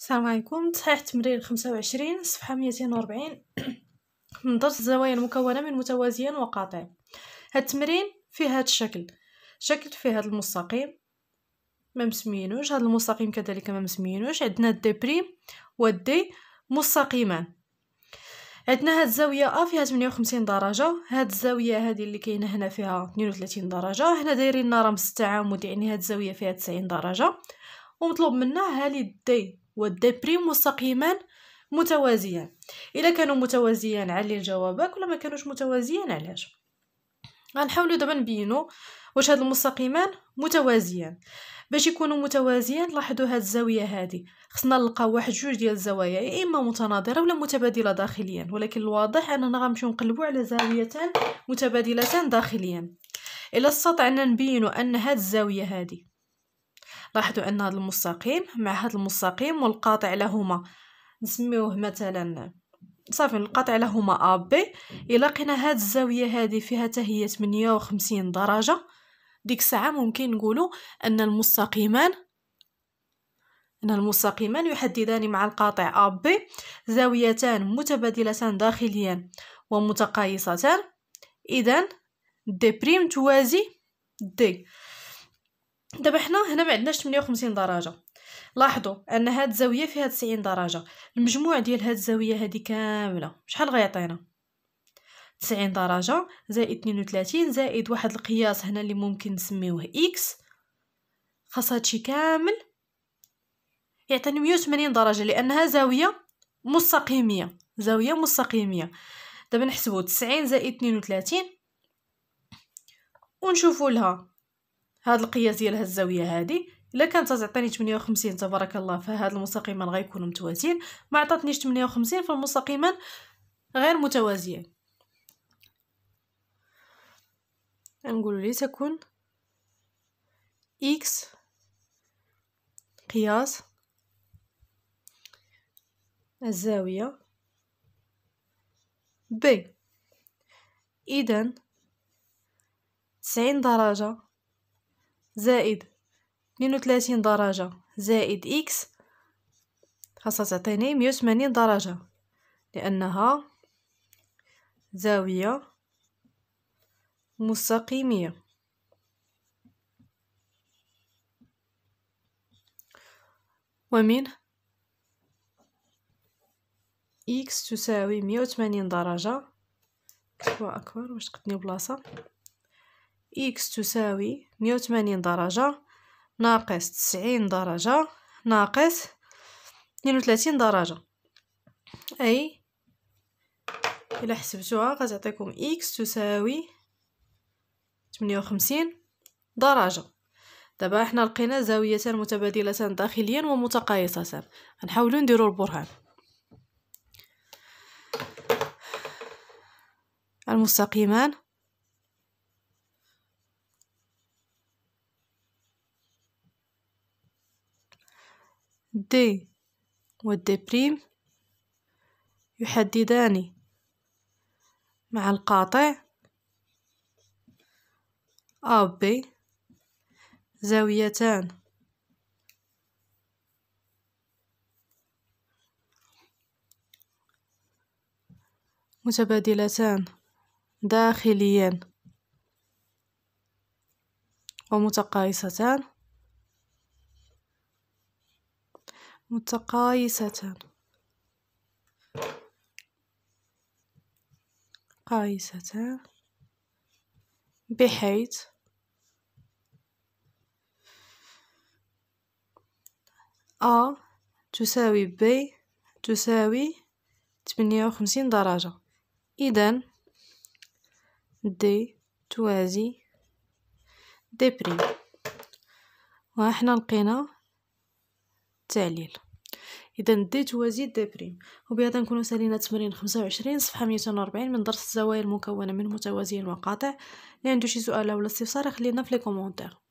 السلام عليكم تصحيح خمسة 25 صفحه 240 من درس الزوايا المكونه من متوازيين وقاطع هاد التمرين فيه هاد الشكل شكل فيه هاد المستقيم ما مسمينوش هاد المستقيم كذلك ما مسمينوش عندنا دي بريم والدي مستقيمان عندنا هاد الزاويه ا فيها 58 درجه هاد الزاويه هادي اللي كاينه هنا فيها 32 درجه هنا دايرين لنا رمز التعامد يعني هاد الزاويه فيها 90 درجه ومطلوب منا هالي دي والدبريم مستقيمان متوازيان الا كانوا متوازيان علي جوابك ولا ما كانوش متوازيان علاش غنحاولوا دابا نبينوا واش هاد المستقيمان متوازيان باش يكونوا متوازيان لاحظوا هاد الزاويه هادي خصنا نلقاو واحد جوج ديال الزوايا يا اما متناظره ولا متبادله داخليا ولكن الواضح اننا غنمشيو نقلبوا على زاويتان متبادلتان داخليا الا استطعنا نبينوا ان هاد الزاويه هادي لاحظوا ان هذا المستقيم مع هذا المستقيم والقاطع لهما نسميوه مثلا صافي القاطع لهما ا بي الا لقينا هاد الزاويه هادي فيها حتى هي 58 درجه ديك الساعه ممكن نقولوا ان المستقيمان ان المستقيمان يحددان مع القاطع ا بي زاويتان متبادلتان داخليا ومتقايصتان اذا دي بريم توازي دي دابا حنا هنا ما عندناش 58 درجه لاحظوا ان هاد الزاويه فيها 90 درجه المجموع ديال هاد الزاويه هادي كامله شحال غيعطينا 90 درجه زائد 32 زائد واحد القياس هنا اللي ممكن نسميوه اكس خاص هادشي كامل يعطيني 180 درجه لانها زاويه مستقيميه زاويه مستقيميه دابا نحسبوا 90 زائد 32 ونشوفوا لها هاد القياس ديال هاد الزاويه هادي الا كانت تعطيني 58 تبارك الله فهاد المستقيمان غيكونوا متوازيين ما عطاتنيش 58 فالمستقيمان غير متوازيين نقول لي تكون اكس قياس الزاوية بي إذن تسعين درجة زائد 32 درجة زائد إكس خاصها تعطيني مية درجة لأنها زاوية مستقيمية ومن إكس تساوي مية وثمانين درجة أكبر أكبر واش تقدني بلاصة إكس تساوي مية وثمانين درجة ناقص تسعين درجة ناقص اثنين وثلاثين درجة أي إلا حسبتوها غتعطيكم إكس تساوي تمنية وخمسين درجة دابا حنا لقينا زاويتان متبادلتان داخليا ومتقايصتان غنحاولو نديرو البرهان المستقيمان دي والدي بريم يحددان مع القاطع أ بي زاويتان متبادلتان داخليا ومتقايصتان متقايسة قايسة بحيث أ تساوي ب تساوي تمنية وخمسين درجة إذن دي توازي دي بريم وإحنا لقينا التعليل اذا زيد دي بريم وبهذا نكونو سالينا تمرين 25 صفحه 240 من درس الزوايا المكونه من متوازيين وقاطع اللي عنده شي سؤال ولا استفسار خلينا في لي كومونتير